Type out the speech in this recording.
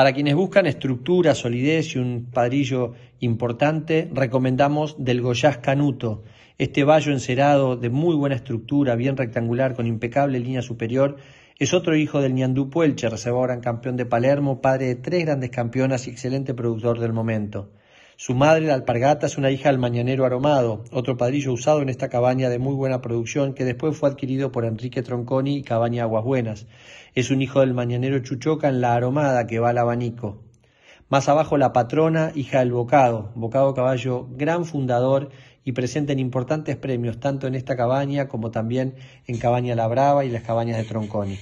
Para quienes buscan estructura, solidez y un padrillo importante, recomendamos del Goyás Canuto. Este vallo encerado de muy buena estructura, bien rectangular, con impecable línea superior, es otro hijo del Ñandú Puelche, reservador gran campeón de Palermo, padre de tres grandes campeonas y excelente productor del momento. Su madre, la alpargata, es una hija del mañanero aromado, otro padrillo usado en esta cabaña de muy buena producción que después fue adquirido por Enrique Tronconi y Cabaña Aguas Buenas. Es un hijo del mañanero Chuchoca en la aromada que va al abanico. Más abajo la patrona, hija del Bocado, Bocado Caballo, gran fundador y presente en importantes premios tanto en esta cabaña como también en Cabaña La Brava y las cabañas de Tronconi.